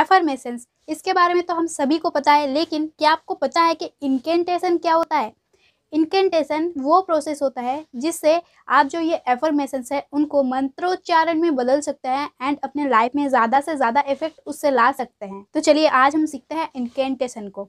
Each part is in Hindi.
एफर्मेशंस इसके बारे में तो हम सभी को पता है लेकिन क्या आपको पता है कि इनकेंटेशन क्या होता है इनकेंटेशन वो प्रोसेस होता है जिससे आप जो ये एफर्मेशंस है उनको मंत्रोच्चारण में बदल सकते हैं एंड अपने लाइफ में ज़्यादा से ज़्यादा इफेक्ट उससे ला सकते हैं तो चलिए आज हम सीखते हैं इनकेंटेशन को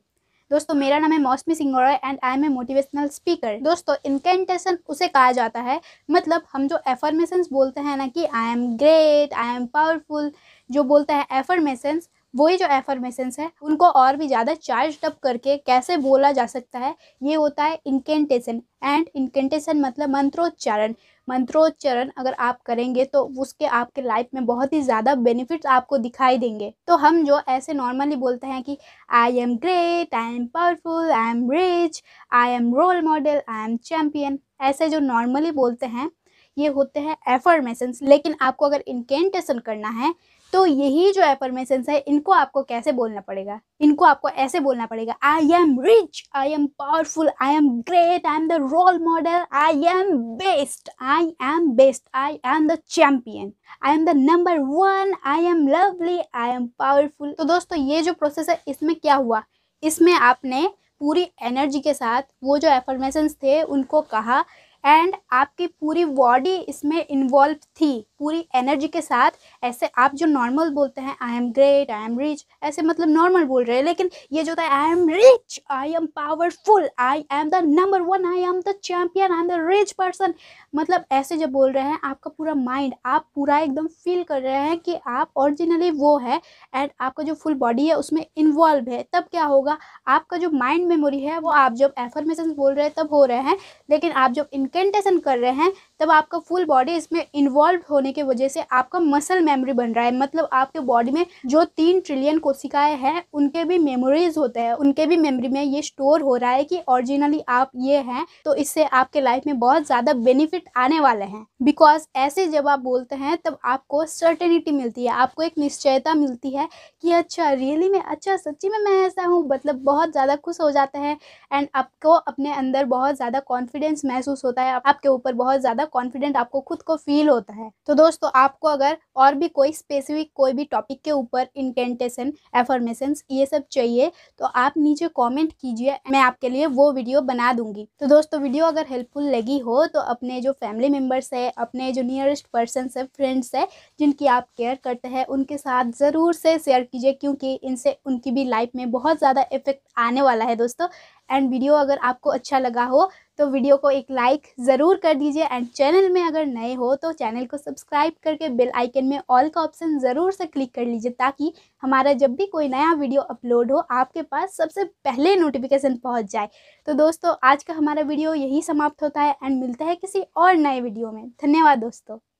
दोस्तों मेरा नाम है Mousumi Singh Roy and I am a motivational speaker दोस्तों इनकेंटेशन उसे कहा जाता है मतलब हम जो एफर्मेशंस बोलते हैं ना कि I am great I am powerful जो बोलते हैं एफर्मेशंस वही जो एफर्मेशंस है उनको और भी ज़्यादा चार्ज अप करके कैसे बोला जा सकता है ये होता है इनकेटेशन एंड इनकेटेशन मतलब मंत्रोच्चारण मंत्रोच्चारण अगर आप करेंगे तो उसके आपके लाइफ में बहुत ही ज़्यादा बेनिफिट्स आपको दिखाई देंगे तो हम जो ऐसे नॉर्मली बोलते हैं कि I am great I am powerful I am rich I am role model I am champion ऐसे जो नॉर्मली बोलते हैं ये होते हैं एफर्मेशंस लेकिन आपको अगर इनकेटेशन करना है तो यही जो एफर्मेशंस है इनको आपको कैसे बोलना पड़ेगा इनको आपको ऐसे बोलना पड़ेगा I am rich I am powerful I am great I am the role model I am best I am best I am the champion I am the number one I am lovely I am powerful तो दोस्तों ये जो प्रोसेस है इसमें क्या हुआ इसमें आपने पूरी एनर्जी के साथ वो जो एफर्मेशंस थे उनको कहा एंड आपकी पूरी बॉडी इसमें इन्वॉल्व थी पूरी एनर्जी के साथ ऐसे आप जो नॉर्मल बोलते हैं I am great I am rich ऐसे मतलब नॉर्मल बोल रहे हैं लेकिन ये जो होता है I am rich I am powerful I am the number one I am the champion I am the rich person मतलब ऐसे जब बोल रहे हैं आपका पूरा माइंड आप पूरा एकदम फील कर रहे हैं कि आप ओरिजिनली वो है एंड आपका जो फुल बॉडी है उसमें इन्वॉल्व है तब क्या होगा आपका जो माइंड मेमोरी है वो आप जब एफर्मेशन बोल रहे हैं तब हो रहे हैं लेकिन आप जब इन इनकेंटेशन कर रहे हैं तब आपका फुल बॉडी इसमें इन्वॉल्व होने की वजह से आपका मसल मेमोरी बन रहा है मतलब आपके बॉडी में जो तीन ट्रिलियन कोशिकाएं हैं उनके भी मेमोरीज होते हैं उनके भी मेमोरी में ये स्टोर हो रहा है कि ओरिजिनली आप ये हैं तो इससे आपके लाइफ में बहुत ज़्यादा बेनिफिट आने वाले हैं बिकॉज ऐसे जब आप बोलते हैं तब आपको सर्टेनिटी मिलती है आपको एक निश्चयता मिलती है कि अच्छा रियली में अच्छा सच्ची में मैं ऐसा हूँ मतलब बहुत ज़्यादा खुश हो जाता है एंड आपको अपने अंदर बहुत ज़्यादा कॉन्फिडेंस महसूस होता है होता है आपके ऊपर बहुत ज़्यादा कॉन्फिडेंट आपको खुद को फील होता है तो दोस्तों आपको अगर और भी कोई स्पेसिफिक कोई भी टॉपिक के ऊपर इंटेंटेशन एफॉर्मेशन ये सब चाहिए तो आप नीचे कॉमेंट कीजिए मैं आपके लिए वो वीडियो बना दूंगी तो दोस्तों वीडियो अगर हेल्पफुल लगी हो तो अपने जो फैमिली मेम्बर्स है अपने जो नियरेस्ट पर्सन है फ्रेंड्स है जिनकी आप केयर करते हैं उनके साथ ज़रूर से शेयर कीजिए क्योंकि इनसे उनकी भी लाइफ में बहुत ज़्यादा इफेक्ट आने वाला है दोस्तों एंड वीडियो अगर आपको अच्छा लगा हो तो वीडियो को एक लाइक ज़रूर कर दीजिए एंड चैनल में अगर नए हो तो चैनल को सब्सक्राइब करके बेल आइकन में ऑल का ऑप्शन ज़रूर से क्लिक कर लीजिए ताकि हमारा जब भी कोई नया वीडियो अपलोड हो आपके पास सबसे पहले नोटिफिकेशन पहुंच जाए तो दोस्तों आज का हमारा वीडियो यही समाप्त होता है एंड मिलता है किसी और नए वीडियो में धन्यवाद दोस्तों